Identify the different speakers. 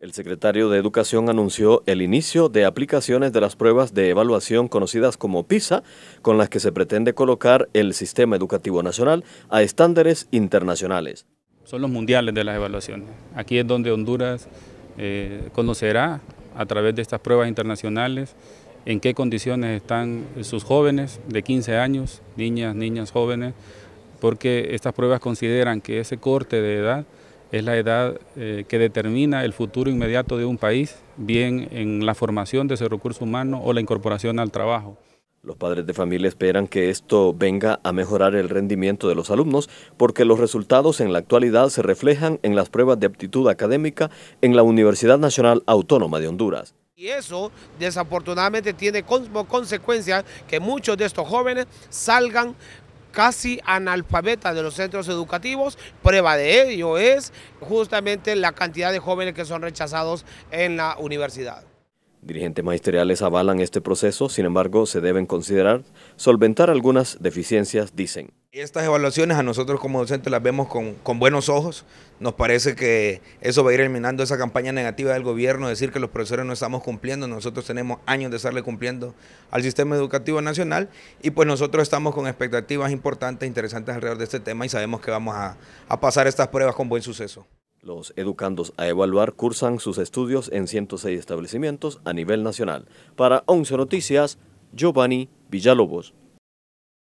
Speaker 1: El secretario de Educación anunció el inicio de aplicaciones de las pruebas de evaluación conocidas como PISA, con las que se pretende colocar el sistema educativo nacional a estándares internacionales.
Speaker 2: Son los mundiales de las evaluaciones. Aquí es donde Honduras eh, conocerá a través de estas pruebas internacionales en qué condiciones están sus jóvenes de 15 años, niñas, niñas jóvenes, porque estas pruebas consideran que ese corte de edad es la edad eh, que determina el futuro inmediato de un país, bien en la formación de ese recurso humano o la incorporación al trabajo.
Speaker 1: Los padres de familia esperan que esto venga a mejorar el rendimiento de los alumnos porque los resultados en la actualidad se reflejan en las pruebas de aptitud académica en la Universidad Nacional Autónoma de Honduras.
Speaker 3: Y eso desafortunadamente tiene como consecuencia que muchos de estos jóvenes salgan casi analfabeta de los centros educativos. Prueba de ello es justamente la cantidad de jóvenes que son rechazados en la universidad.
Speaker 1: Dirigentes magisteriales avalan este proceso, sin embargo, se deben considerar solventar algunas deficiencias, dicen.
Speaker 4: Estas evaluaciones a nosotros como docentes las vemos con, buenos ojos. Nos parece que eso va a ir eliminando esa campaña negativa del gobierno, decir que los profesores no estamos cumpliendo. Nosotros tenemos años de estarle cumpliendo al sistema educativo nacional y pues nosotros estamos con expectativas importantes, interesantes alrededor de este tema y sabemos
Speaker 1: que vamos a, a pasar estas pruebas con buen suceso. Los educandos a evaluar cursan sus estudios en 106 establecimientos a nivel nacional. Para 11 Noticias, Giovanni Villalobos.